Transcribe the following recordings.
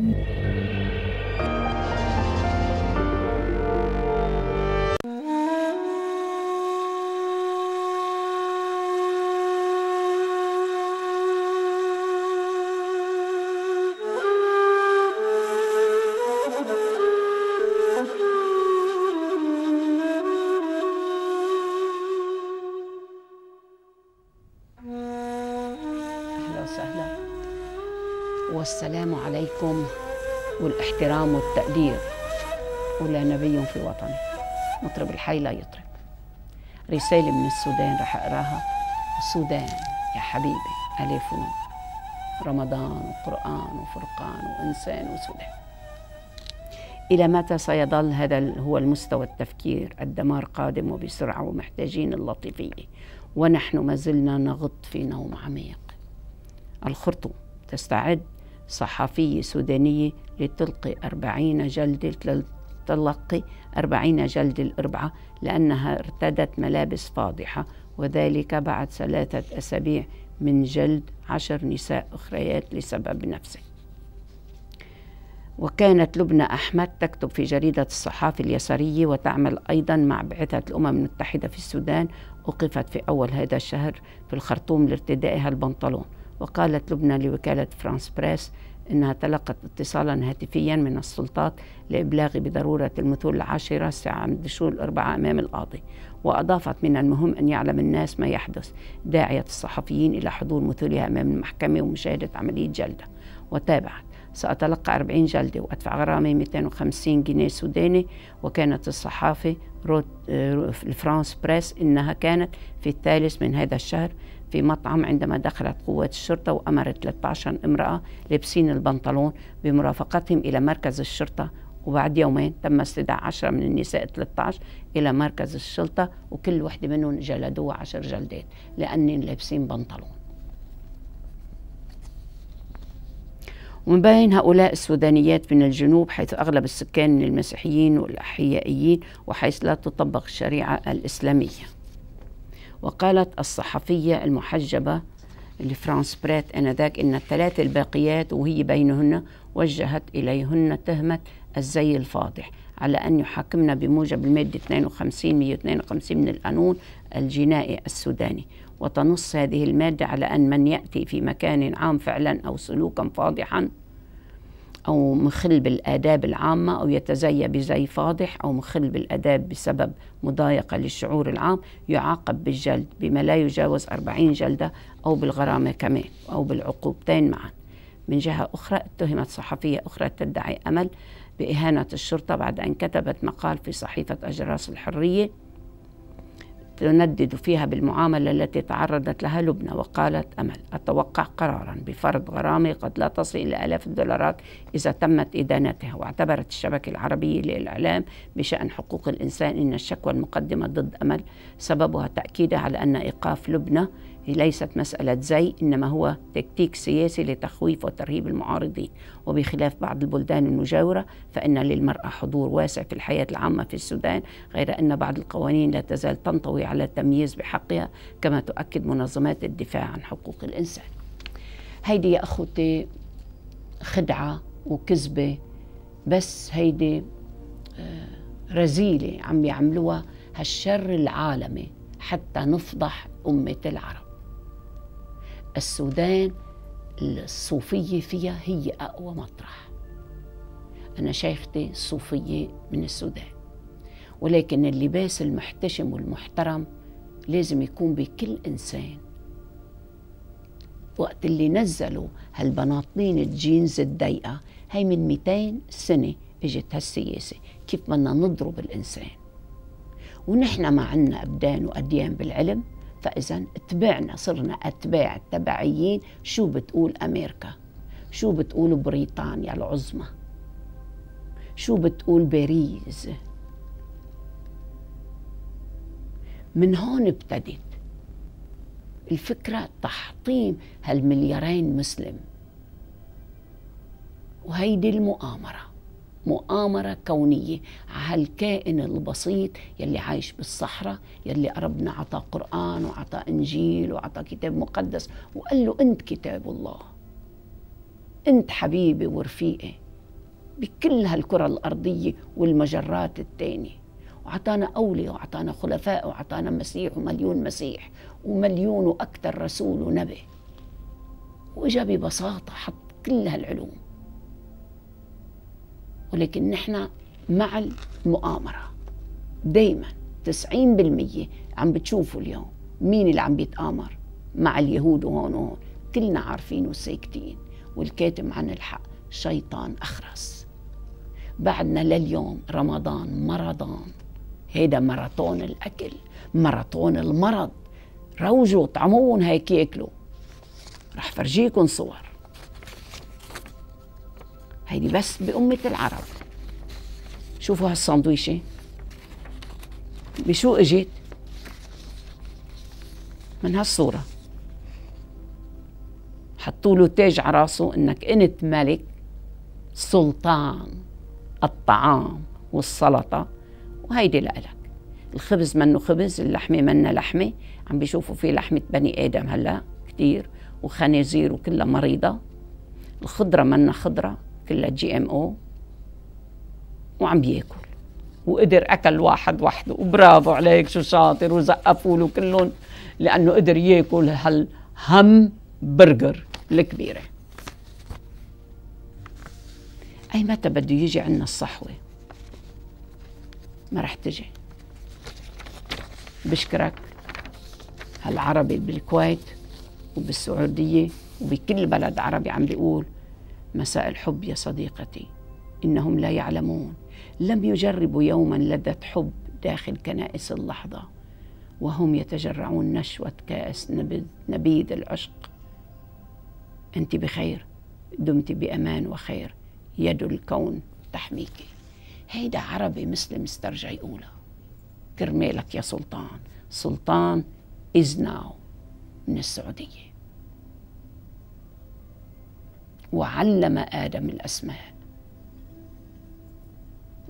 you الاحترام والتقدير ولا نبي في وطنه مطرب الحي لا يطرب رسالة من السودان رح أقراها السودان يا حبيبي ألف ونور رمضان وقرآن وفرقان وإنسان وسودان إلى متى سيظل هذا هو المستوى التفكير الدمار قادم وبسرعة ومحتاجين اللطيفية ونحن ما زلنا نغط في نوم عميق الخرطوم تستعد صحفية سودانية لتلقي أربعين جلدة تلقي أربعين جلد الأربعة لأنها ارتدت ملابس فاضحة وذلك بعد ثلاثة أسابيع من جلد عشر نساء أخريات لسبب نفسه وكانت لبنى أحمد تكتب في جريدة الصحافة اليسارية وتعمل أيضا مع بعثة الأمم المتحدة في السودان أوقفت في أول هذا الشهر في الخرطوم لارتدائها البنطلون وقالت لبنى لوكالة فرانس بريس إنها تلقت اتصالا هاتفيا من السلطات لإبلاغي بضرورة المثول العاشرة الساعة من الشهور الأربعة أمام القاضي وأضافت من المهم أن يعلم الناس ما يحدث داعية الصحفيين إلى حضور مثولها أمام المحكمة ومشاهدة عملية جلدة وتابعت سأتلقى 40 جلدة وأدفع غرامة 250 جنيه سوداني وكانت الصحافة آه، فرانس بريس إنها كانت في الثالث من هذا الشهر في مطعم عندما دخلت قوات الشرطة وأمرت 13 امرأة لابسين البنطلون بمرافقتهم إلى مركز الشرطة وبعد يومين تم استدعاء 10 من النساء 13 إلى مركز الشرطة وكل وحدة منهم جلدوها 10 جلدات لأنهم لابسين بنطلون ومن بين هؤلاء السودانيات من الجنوب حيث أغلب السكان المسيحيين والأحيائيين وحيث لا تطبق الشريعة الإسلامية وقالت الصحفية المحجبة لفرانس بريت آنذاك إن الثلاث الباقيات وهي بينهن وجهت إليهن تهمة الزي الفاضح على أن يحاكمن بموجب المادة 52 152 من القانون الجنائي السوداني وتنص هذه المادة على أن من يأتي في مكان عام فعلا أو سلوكا فاضحا أو مخل بالآداب العامة أو يتزيى بزي فاضح أو مخل بالآداب بسبب مضايقة للشعور العام يعاقب بالجلد بما لا يجاوز 40 جلدة أو بالغرامة كمان أو بالعقوبتين معا من جهة أخرى اتهمت صحفية أخرى تدعي أمل بإهانة الشرطة بعد أن كتبت مقال في صحيفة أجراس الحرية تندد فيها بالمعاملة التي تعرضت لها لبنى وقالت أمل أتوقع قرارا بفرض غرامة قد لا تصل إلى آلاف الدولارات إذا تمت إدانتها واعتبرت الشبكة العربية للإعلام بشأن حقوق الإنسان إن الشكوى المقدمة ضد أمل سببها تأكيدها على أن إيقاف لبنى ليست مسألة زي إنما هو تكتيك سياسي لتخويف وترهيب المعارضين وبخلاف بعض البلدان المجاورة فإن للمرأة حضور واسع في الحياة العامة في السودان غير أن بعض القوانين لا تزال تنطوي على التمييز بحقها كما تؤكد منظمات الدفاع عن حقوق الإنسان هيدي يا أخوتي خدعة وكذبة بس هيدي آه، رزيلة عم يعملوها هالشر العالمي حتى نفضح أمة العرب السودان الصوفية فيها هي أقوى مطرح أنا شيختي صوفية من السودان ولكن اللباس المحتشم والمحترم لازم يكون بكل إنسان وقت اللي نزلوا هالبناطين الجينز الضيقة هي من 200 سنة اجت هالسياسة كيف بدنا نضرب الإنسان ونحن ما عنا أبدان وأديان بالعلم فإذا اتبعنا صرنا أتباع تبعيين شو بتقول أمريكا شو بتقول بريطانيا العظمى شو بتقول باريس من هون ابتدت الفكرة تحطيم هالمليارين مسلم وهيدي المؤامرة مؤامرة كونية على الكائن البسيط يلي عايش بالصحراء يلي ربنا عطى قرآن وعطى إنجيل وعطى كتاب مقدس وقال له أنت كتاب الله أنت حبيبي ورفيقي بكل هالكرة الأرضية والمجرات التانية وعطانا أولي وعطانا خلفاء وعطانا مسيح ومليون مسيح ومليون وأكثر رسول ونبي وإجا ببساطة حط كل هالعلوم ولكن نحن مع المؤامرة دايما 90% عم بتشوفوا اليوم مين اللي عم بيتآمر مع اليهود وهون وهون كلنا عارفين وساكتين والكاتم عن الحق شيطان أخرس بعدنا لليوم رمضان مرضان هيدا ماراثون الأكل ماراثون المرض روجوا طعمون هيك ياكلوا رح فرجيكم صور هيدي بس بأمة العرب شوفوا هالسندويشة بشو اجت من هالصورة حطوا له تاج على راسه انك انت ملك سلطان الطعام والسلطة وهيدي لإلك الخبز منه خبز اللحمة منا لحمة عم بيشوفوا في لحمة بني آدم هلا كتير وخنازير وكلها مريضة الخضرة منا خضرة كلها جي ام او وعم بياكل وقدر اكل واحد وحده وبرافو عليك شو شاطر وزقفوا له كلهم لانه قدر ياكل هالهم برجر الكبيره اي متى بده يجي عندنا الصحوه ما رح تجي بشكرك هالعربي بالكويت وبالسعوديه وبكل بلد عربي عم بيقول مساء الحب يا صديقتي انهم لا يعلمون لم يجربوا يوما لذه حب داخل كنائس اللحظه وهم يتجرعون نشوه كاس نبيذ العشق انت بخير دمت بامان وخير يد الكون تحميكي هيدا عربي مثل استرجع يقولها كرمالك يا سلطان سلطان از ناو من السعوديه وعلم آدم الأسماء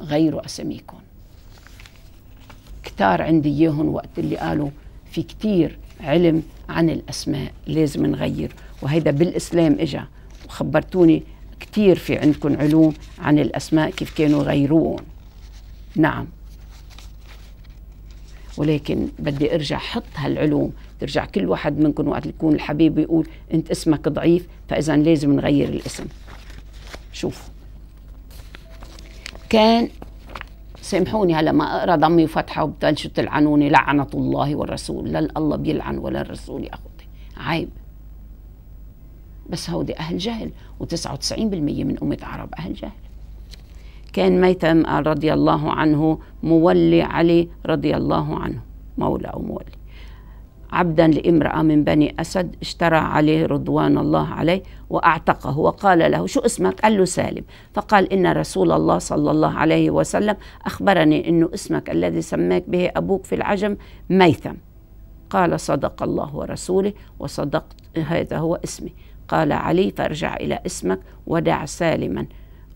غيروا أساميكم كتار عندي إياهم وقت اللي قالوا في كتير علم عن الأسماء لازم نغير وهيدا بالإسلام إجا وخبرتوني كتير في عندكم علوم عن الأسماء كيف كانوا يغيروهم نعم ولكن بدي ارجع حط هالعلوم ترجع كل واحد منكم وقت يكون الحبيب يقول انت اسمك ضعيف فاذا لازم نغير الاسم شوف كان سامحوني هلا ما اقرا ضمي وفتحه وبتنشط تلعنوني لعنه الله والرسول لا الله بيلعن ولا الرسول اخوتي عيب بس هودي اهل جهل و99% من امه عرب اهل جهل كان ميتم آه، رضي الله عنه مولي علي رضي الله عنه مولى أو مولي عبدا لامرأة من بني أسد اشترى عليه رضوان الله عليه وأعتقه وقال له شو اسمك قال له سالم فقال إن رسول الله صلى الله عليه وسلم أخبرني أنه اسمك الذي سماك به أبوك في العجم ميثم قال صدق الله ورسوله وصدقت هذا هو اسمي قال علي فارجع إلى اسمك ودع سالما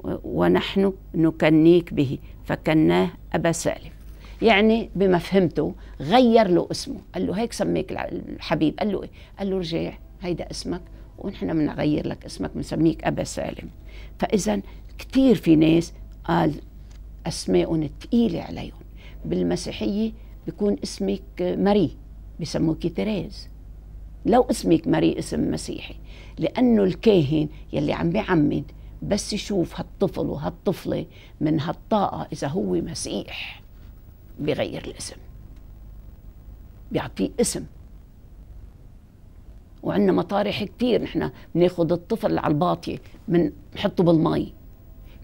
ونحن نكنيك به فكناه أبا سالم يعني بما فهمته غير له اسمه قال له هيك سميك الحبيب قال له إيه؟ قال له رجع هيدا اسمك ونحن بنغير لك اسمك بنسميك أبا سالم فإذا كثير في ناس قال أسماء ثقيلة عليهم بالمسيحية بيكون اسمك ماري بسموك تيريز لو اسمك ماري اسم مسيحي لأنه الكاهن يلي عم بيعمد بس يشوف هالطفل وهالطفلة من هالطاقة إذا هو مسيح بغير الاسم بيعطيه اسم وعندنا مطارح كثير نحن بناخذ الطفل على الباطيه من بالمي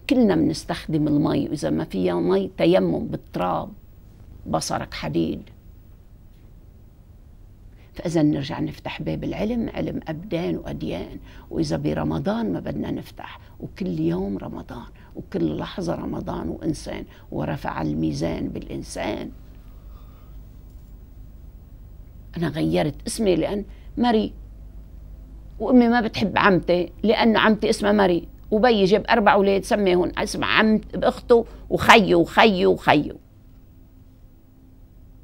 كلنا بنستخدم المي واذا ما فيها مي تيمم بالتراب بصرك حديد فإذا نرجع نفتح باب العلم علم أبدان وأديان وإذا برمضان ما بدنا نفتح وكل يوم رمضان وكل لحظة رمضان وإنسان ورفع الميزان بالإنسان أنا غيرت اسمي لأن ماري وأمي ما بتحب عمتي لأن عمتي اسمها ماري وبي جاب أربع أولاد سميهم اسم عمت أخته وخيه وخيه وخيه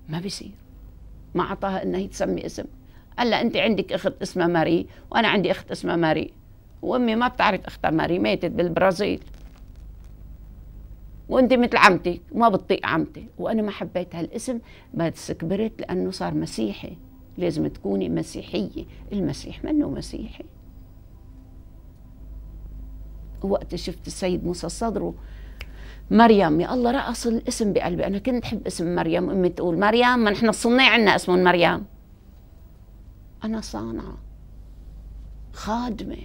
ما بيصير ما اعطاها انها تسمي اسم قال لها انت عندك اخت اسمها ماري وانا عندي اخت اسمها ماري وامي ما بتعرف اختها ماري ماتت بالبرازيل وانت مثل عمتك وما بتطيق عمتي وانا ما حبيت هالاسم بس كبرت لانه صار مسيحي لازم تكوني مسيحيه المسيح منه مسيحي وقت شفت السيد موسى صدره مريم يا الله رقص الاسم بقلبي انا كنت احب اسم مريم امي تقول مريم ما نحن الصناع عنا اسمه مريم انا صانعه خادمه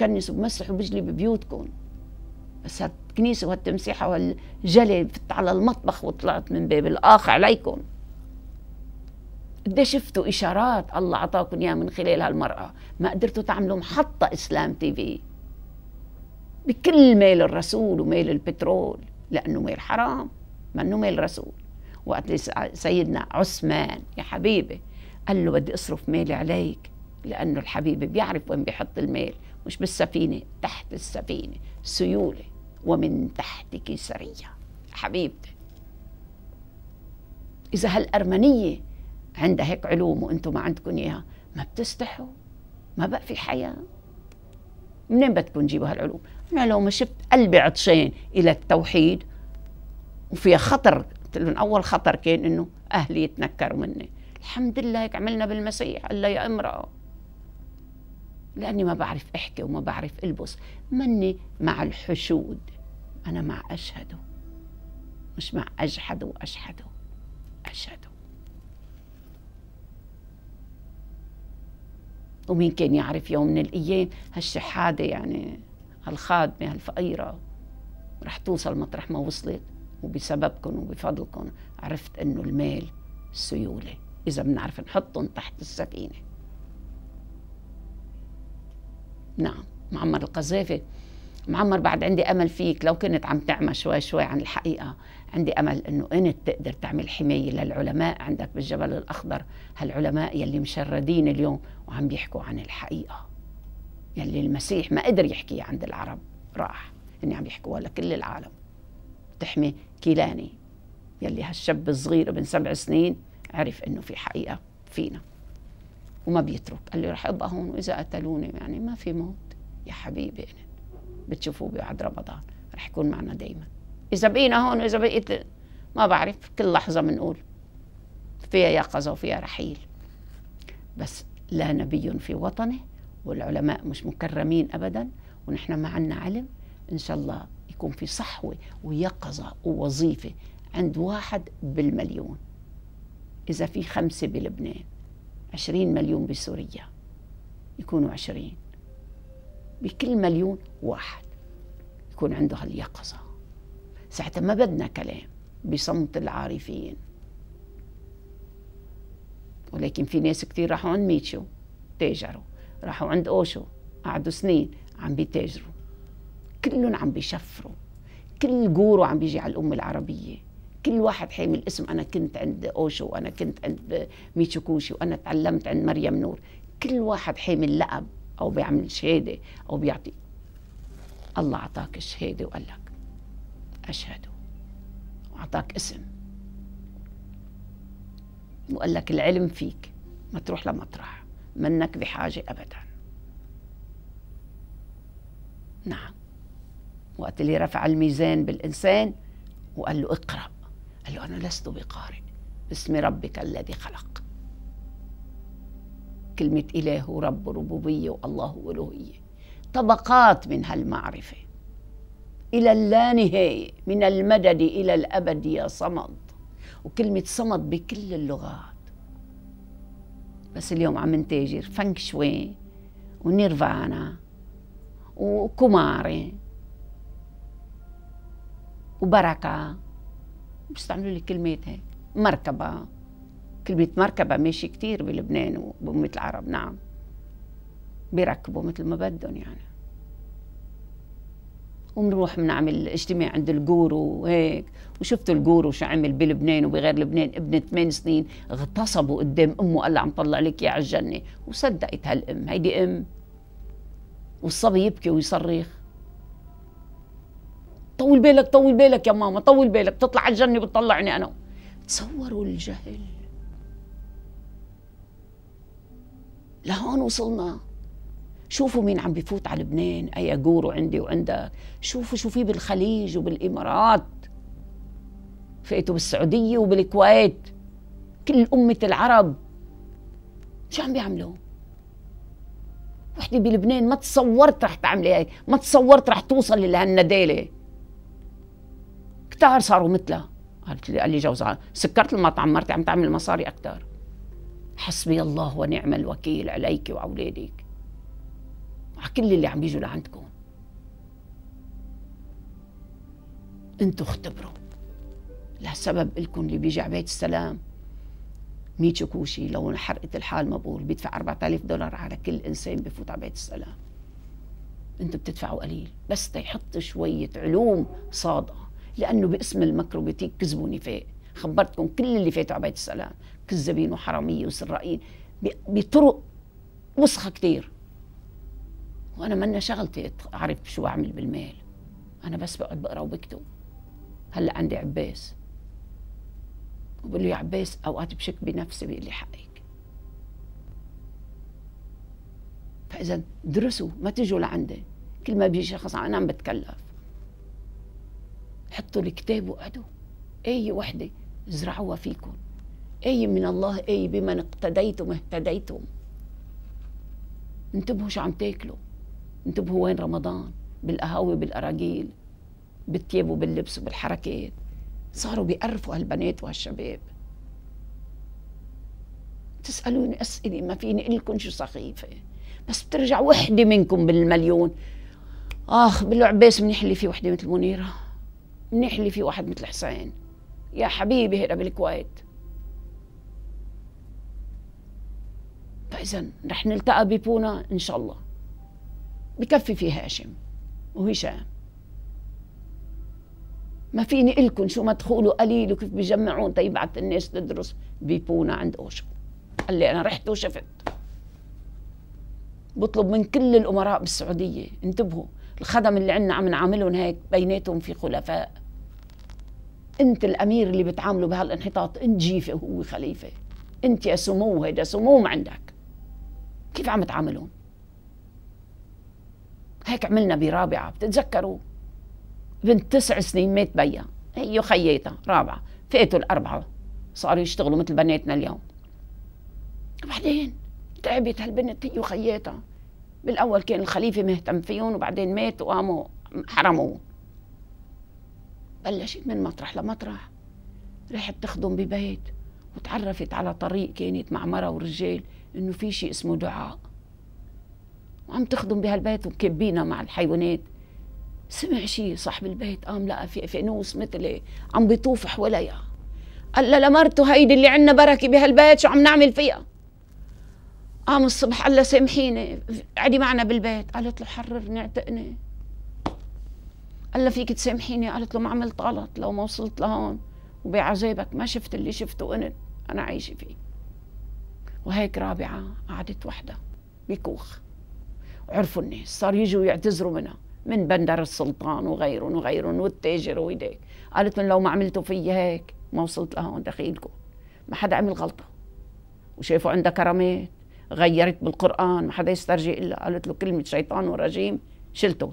كنس وبمسح وبجلي ببيوتكم بس هالكنيسه وهالتمسيحه وهالجلي فت على المطبخ وطلعت من باب الاخ عليكم قد شفتوا اشارات الله اعطاكم اياها من خلال هالمراه ما قدرتوا تعملوا محطه اسلام تي في بكل ميل الرسول وميل البترول لأنه ميل حرام منه ميل رسول وقت سيدنا عثمان يا حبيبي قال له بدي أصرف ميلي عليك لأنه الحبيب بيعرف وين بيحط الميل مش بالسفينة تحت السفينة سيولة ومن تحتك سرية حبيبتي إذا هالأرمنية عندها هيك علوم وأنتم ما عندكم إياها ما بتستحوا ما بقى في حياه منين بدكم تجيبوا هالعلوم أنا لو ما شفت قلبي عطشان إلى التوحيد وفيها خطر من أول خطر كان إنه أهلي يتنكروا مني الحمد لله هيك عملنا بالمسيح قال يا امرأة لأني ما بعرف أحكي وما بعرف ألبس مني مع الحشود أنا مع أشهده مش مع أجحد وأشحده أشهده ومين كان يعرف يوم من الأيام هالشحادة يعني هالخادمة هالفقيرة رح توصل مطرح ما وصلت وبسببكم وبفضلكم عرفت انه المال سيولة إذا بنعرف نحطهم تحت السفينة نعم معمر القذافي معمر بعد عندي امل فيك لو كنت عم تعمى شوي شوي عن الحقيقه عندي امل انه انت تقدر تعمل حمايه للعلماء عندك بالجبل الاخضر هالعلماء يلي مشردين اليوم وعم بيحكوا عن الحقيقه يلي المسيح ما قدر يحكيها عند العرب راح هن عم يحكوها لكل العالم تحمي كيلاني يلي هالشاب الصغير ابن سبع سنين عرف انه في حقيقه فينا وما بيترك قال لي رح ابقى هون واذا قتلوني يعني ما في موت يا حبيبي انا بتشوفوه بعد رمضان رح يكون معنا دايما إذا بقينا هون وإذا بقيت ما بعرف كل لحظة بنقول فيها يقظة وفيها رحيل بس لا نبي في وطنه والعلماء مش مكرمين أبدا ونحن ما عنا علم إن شاء الله يكون في صحوة ويقظة ووظيفة عند واحد بالمليون إذا في خمسة بلبنان عشرين مليون بسوريا يكونوا عشرين بكل مليون واحد يكون عنده هاليقظة ساعتها ما بدنا كلام بصمت العارفين ولكن في ناس كثير راحوا عند ميتشو تاجروا راحوا عند اوشو قعدوا سنين عم بيتاجروا كلهم عم بيشفروا كل جورو عم بيجي على الأمة العربية كل واحد حامل اسم أنا كنت عند أوشو وأنا كنت عند ميتشوكوشي وأنا تعلمت عند مريم نور كل واحد حامل لقب او بيعمل شهاده او بيعطي الله اعطاك الشهاده وقال لك اشهد واعطاك اسم وقال لك العلم فيك ما تروح لمطرح منك بحاجه ابدا نعم وقت اللي رفع الميزان بالانسان وقال له اقرا قال له انا لست بقارئ باسم ربك الذي خلق كلمة إله ورب ربوبية والله ألوهية طبقات من هالمعرفة إلى اللانهاية من المدد إلى الأبد يا صمد وكلمة صمد بكل اللغات بس اليوم عم نتاجر فانك شوي ونيرفانا وكماري وبركة بيستعملوا لي كلمات هيك مركبة كلمة مركبة ماشي كتير بلبنان وبأمة العرب نعم بيركبوا مثل ما بدهم يعني ومنروح بنعمل اجتماع عند الجورو وهيك وشفتوا الجورو شو عمل بلبنان وبغير لبنان ابن ثمان سنين اغتصبوا قدام امه قال لها عم طلع لك يا عالجنة وصدقت هالام هيدي ام والصبي يبكي ويصرخ طول بالك طول بالك يا ماما طول بالك تطلع على الجنة بتطلعني انا تصوروا الجهل لهون وصلنا شوفوا مين عم بفوت على لبنان اي جورو عندي وعندك شوفوا شو في بالخليج وبالامارات فقتوا بالسعوديه وبالكويت كل امه العرب شو عم بيعملوا وحده بلبنان ما تصورت رح تعملي هيك ما تصورت رح توصل لهالنداله كتار صاروا مثلها قالت لي قال لي جوزها سكرت المطعم مرتي عم تعمل مصاري اكثر حسبي الله ونعم الوكيل عليك اولادك وعلى كل اللي عم بيجوا لعندكم انتوا اختبروا لسبب لكم اللي بيجي على بيت السلام ميت شكوشي لو حرقت الحال مقبول بيدفع 4000 دولار على كل انسان بفوت على بيت السلام انتوا بتدفعوا قليل بس تيحط شويه علوم صادقه لانه باسم المكر وبيتيك كذب ونفاق خبرتكم كل اللي فاتوا على بيت السلام كذابين وحراميه وسرائين بطرق وسخه كثير وانا منا شغلتي اعرف شو اعمل بالمال انا بس بقعد بقرا وبكتب هلا عندي عباس وبقول له يا عباس اوقات بشك بنفسي بيقول لي حقك فاذا درسوا ما تجوا لعندي كل ما بيجي شخص انا عم بتكلف حطوا الكتاب وقعدوا اي وحده ازرعوها فيكم اي من الله اي بمن اقتديتم اهتديتم انتبهوا شو عم تاكلوا انتبهوا وين رمضان بالقهاوي بالاراجيل بالتياب وباللبس وبالحركات صاروا بيقرفوا هالبنات وهالشباب تسألوني أسئلة ما فيني لكم شو سخيفة بس بترجع وحدة منكم بالمليون آخ بالعباس منيح اللي في وحدة مثل منيرة منيح اللي في واحد مثل حسين يا حبيبي هنا بالكويت فإذا طيب رح نلتقى ببونا إن شاء الله بكفي في هاشم وهشام ما فيني إلكن شو ما تقولوا قليل وكيف بيجمعون تيبعت الناس تدرس ببونا عند أوشو قال لي أنا رحت وشفت بطلب من كل الأمراء بالسعودية انتبهوا الخدم اللي عنا عم نعاملهم هيك بيناتهم في خلفاء انت الامير اللي بتعامله بهالانحطاط انت جيفه وهو خليفه انت يا سمو هيدا سموم عندك كيف عم تعاملون هيك عملنا برابعه بتتذكروا بنت تسع سنين مات بيها هي خيتها رابعه فاتوا الاربعه صاروا يشتغلوا مثل بناتنا اليوم بعدين تعبت هالبنت هي وخياتها بالاول كان الخليفه مهتم فيهم وبعدين مات وقاموا حرموه بلشت من مطرح لمطرح رحت تخدم ببيت وتعرفت على طريق كانت مع مرة ورجال انه في شيء اسمه دعاء وعم تخدم بهالبيت ومكبينا مع الحيوانات سمع شيء صاحب البيت قام لقى في فانوس مثلي عم بيطوف حواليها قال لها لمرته هيدي اللي عندنا بركه بهالبيت شو عم نعمل فيها قام الصبح قال لها سامحيني قعدي معنا بالبيت قالت له حررني اعتقني قال لها فيك تسامحيني قالت له ما عملت غلط لو ما وصلت لهون وبعذابك ما شفت اللي شفته أنت أنا عايشة فيه وهيك رابعة قعدت وحدها بكوخ عرفوا الناس صار يجوا يعتذروا منها من بندر السلطان وغيرهم وغيرهم والتاجر ويديك قالت لهم لو ما عملتوا في هيك ما وصلت لهون دخيلكم ما حدا عمل غلطة وشافوا عندها كرامات غيرت بالقرآن ما حدا يسترجي إلا قالت له كلمة شيطان ورجيم شلتهم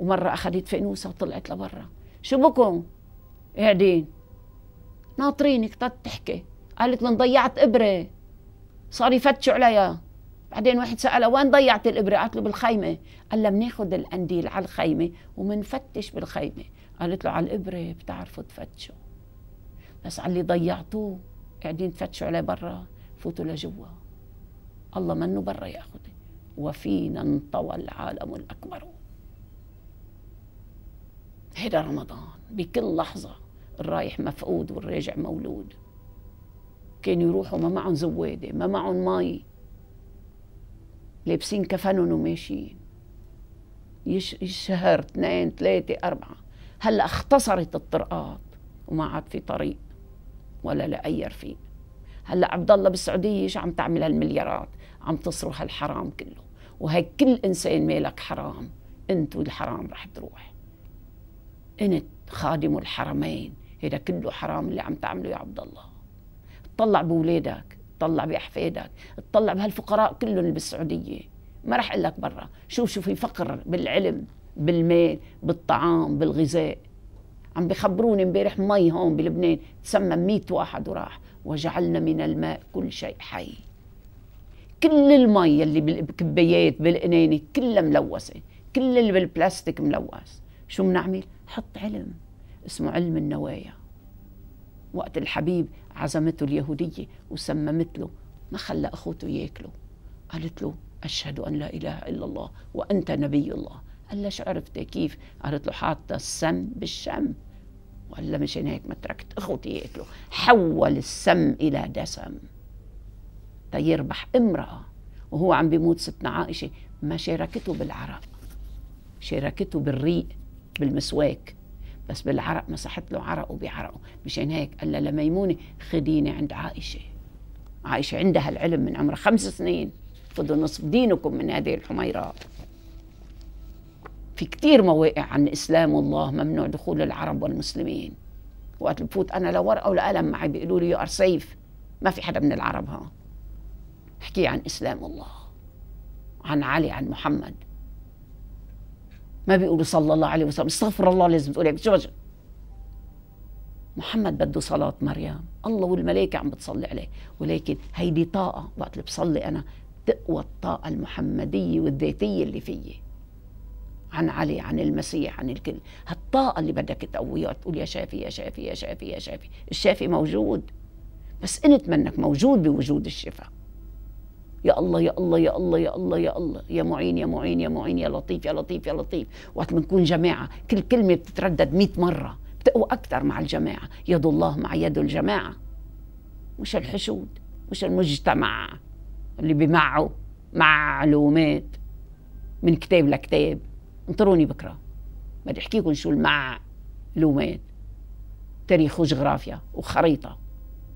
ومرة أخذت فانوسة وطلعت لبرا شو بكم قاعدين ناطرينك طت تحكي قالت لهم ضيعت إبرة صار يفتشوا عليها بعدين واحد سألها وين ضيعت الإبرة قالت له بالخيمة قال لها بناخذ القنديل على الخيمة ومنفتش بالخيمة قالت له على الإبرة بتعرفوا تفتشوا بس على اللي ضيعتوه قاعدين تفتشوا عليه برا فوتوا لجوا الله منه برا ياخذه وفينا انطوى العالم الأكبر هيدا رمضان بكل لحظة الرايح مفقود والراجع مولود كانوا يروحوا ما معهم زوادة ما معهم مي لابسين كفنهم وماشيين شهر اثنين ثلاثة أربعة هلأ اختصرت الطرقات وما عاد في طريق ولا لأي رفيق هلأ عبد الله بالسعودية شو عم تعمل هالمليارات عم تصرف هالحرام كله وهي كل إنسان مالك حرام انتو الحرام رح تروح انت خادم الحرمين هيدا كله حرام اللي عم تعمله يا عبد الله اطلع بولادك اطلع باحفادك اطلع بهالفقراء كلهم بالسعوديه ما راح اقول لك برا شوف شو في فقر بالعلم بالمال بالطعام بالغذاء عم بخبروني امبارح مي هون بلبنان تسمى 100 واحد وراح وجعلنا من الماء كل شيء حي كل المي اللي بالكبيات بالقناني كلها ملوثه كل اللي بالبلاستيك ملوث شو بنعمل حط علم اسمه علم النوايا وقت الحبيب عزمته اليهودية وسممت له ما خلى أخوته ياكله قالت له أشهد أن لا إله إلا الله وأنت نبي الله قال لها شو عرفتي كيف قالت له حاطة السم بالشم وقال لها مشان هيك ما تركت أخوتي ياكله حول السم إلى دسم تيربح امرأة وهو عم بيموت ستنا عائشة ما شاركته بالعرق شاركته بالريق بالمسواك بس بالعرق مسحت له عرقه بعرقه مشان هيك قال لها لميمونه خديني عند عائشه عائشه عندها العلم من عمرها خمس سنين خذوا نصف دينكم من هذه الحميرات في كثير مواقع عن اسلام والله ممنوع دخول العرب والمسلمين وقت بفوت انا لورقه ولا قلم معي بيقولوا لي يو ار سيف ما في حدا من العرب ها احكي عن اسلام الله عن علي عن محمد ما بيقولوا صلى الله عليه وسلم استغفر الله لازم تقول إيه؟ شو بجد. محمد بده صلاة مريم الله والملائكة عم بتصلي عليه ولكن هيدي طاقة وقت اللي بصلي أنا تقوى الطاقة المحمدية والذاتية اللي فيي عن علي عن المسيح عن الكل هالطاقة اللي بدك تقويها تقول يا شافي يا شافي يا شافي يا شافي الشافي موجود بس انت منك موجود بوجود الشفاء يا الله يا الله يا الله يا الله يا الله يا معين يا معين يا معين يا لطيف يا لطيف يا لطيف وقت بنكون جماعة كل كلمة بتتردد مئة مرة بتقوى أكثر مع الجماعة يد الله مع يد الجماعة مش الحشود مش المجتمع اللي بمعه معلومات من كتاب لكتاب انطروني بكرة بدي احكيكم شو المعلومات تاريخ وجغرافيا وخريطة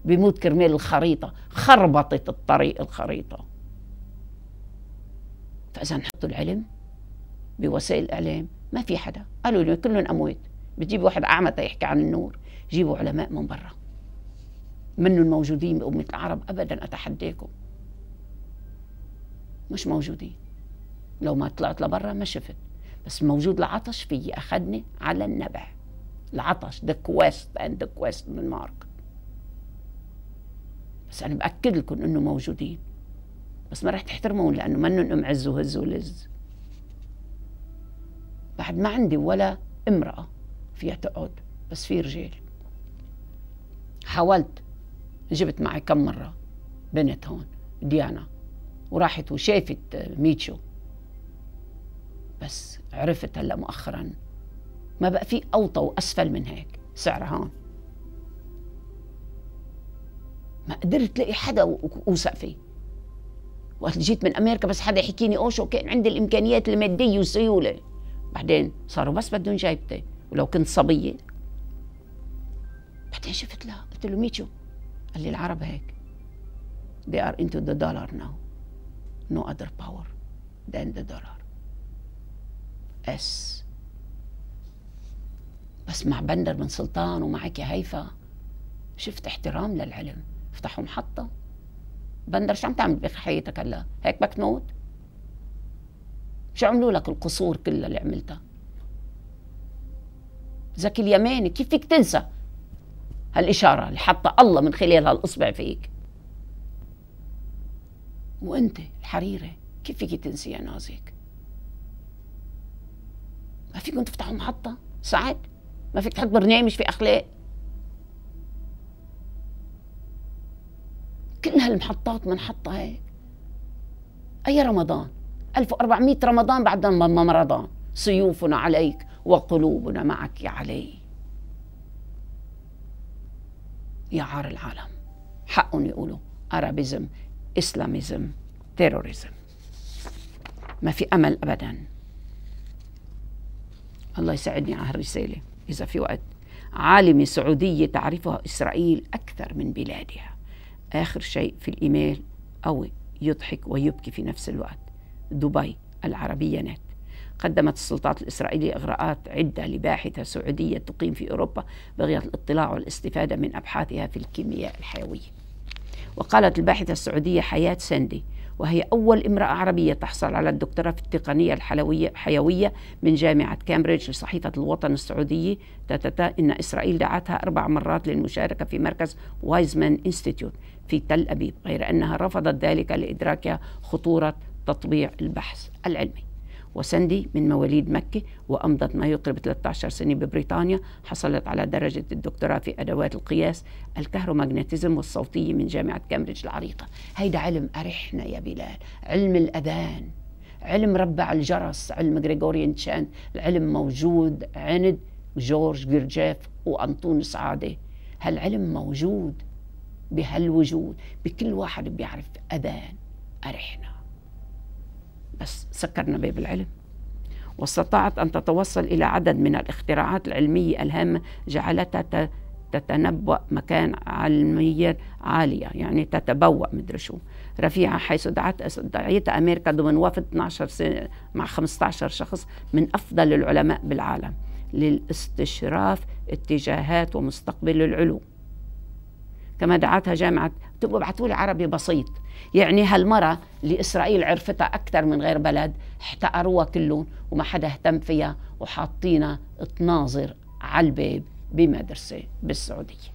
بموت كرمال الخريطة خربطت الطريق الخريطة فاذا نحط العلم بوسائل الاعلام ما في حدا قالوا لي كلهم اموات بتجيب واحد اعمى يحكي عن النور جيبوا علماء من برا منهم موجودين بأمة العرب أبدا أتحداكم مش موجودين لو ما طلعت لبرا ما شفت بس موجود العطش فيي أخذني على النبع العطش ذا كويست أند كويست من مارك بس أنا بأكد لكم أنه موجودين بس ما راح تحترمون لانه منن ام عز وهز ولز بعد ما عندي ولا امراه فيها تقعد بس في رجال حاولت جبت معي كم مره بنت هون ديانا وراحت وشافت ميتشو بس عرفت هلا مؤخرا ما بقى في اوطى واسفل من هيك سعرها هون ما قدرت لاقي حدا اوثق فيه وقت جيت من امريكا بس حدا يحكيني اوشو كان عندي الامكانيات الماديه والسيوله بعدين صاروا بس بدهم جايبتي ولو كنت صبيه بعدين شفت لها قلت له ميتشو قال لي العرب هيك they are into the dollar now no other power than the dollar اس بس مع بندر بن سلطان ومعك يا هيفا شفت احترام للعلم افتحوا محطه بندر شو عم تعمل بحياتك هلا هيك بدك تموت شو عملوا لك القصور كلها اللي عملتها زكي اليماني كيف فيك تنسى هالإشارة اللي حطها الله من خلال هالإصبع فيك وأنت الحريرة كيف فيك تنسي يا نازك ما فيكم تفتحوا محطة سعد ما فيك تحط برنامج في أخلاق هالمحطات بنحطها هيك أي رمضان 1400 رمضان بعد ما رمضان سيوفنا عليك وقلوبنا معك يا علي يا عار العالم حقهم يقولوا أرابيزم إسلاميزم تيروريزم ما في أمل أبدا الله يساعدني على هالرسالة إذا في وقت عالمة سعودية تعرفها إسرائيل أكثر من بلادها آخر شيء في الإيميل أو يضحك ويبكي في نفس الوقت دبي العربية نت قدمت السلطات الإسرائيلية إغراءات عدة لباحثة سعودية تقيم في أوروبا بغية الاطلاع والاستفادة من أبحاثها في الكيمياء الحيوية وقالت الباحثة السعودية حياة سندي وهي أول امرأة عربية تحصل على الدكتوراه في التقنية الحلوية حيوية من جامعة كامبريدج لصحيفة الوطن السعودية تتتا إن إسرائيل دعتها أربع مرات للمشاركة في مركز وايزمان إنستيتيوت في تل أبيب غير أنها رفضت ذلك لإدراكها خطورة تطبيع البحث العلمي وسندي من مواليد مكة وأمضت ما يقرب 13 سنة ببريطانيا حصلت على درجة الدكتوراه في أدوات القياس الكهرومغناطيزم والصوتية من جامعة كامبريدج العريقة هيدا علم أرحنا يا بلال علم الأذان علم ربع الجرس علم غريغوريان تشان العلم موجود عند جورج جرجاف وأنطون سعادة هالعلم موجود بهالوجود بكل واحد بيعرف أذان أرحنا بس سكرنا باب العلم واستطاعت أن تتوصل إلى عدد من الاختراعات العلمية الهامة جعلتها تتنبأ مكان علمية عالية يعني تتبوأ مدري شو رفيعة حيث دعت دعيت أمريكا ضمن وفد 12 سنة مع 15 شخص من أفضل العلماء بالعالم للاستشراف اتجاهات ومستقبل العلوم كما دعتها جامعة تبقوا ابعتوا لي عربي بسيط يعني هالمرة اللي إسرائيل عرفتها أكثر من غير بلد احتقروها كلهم وما حدا اهتم فيها وحاطينا تناظر على الباب بمدرسة بالسعودية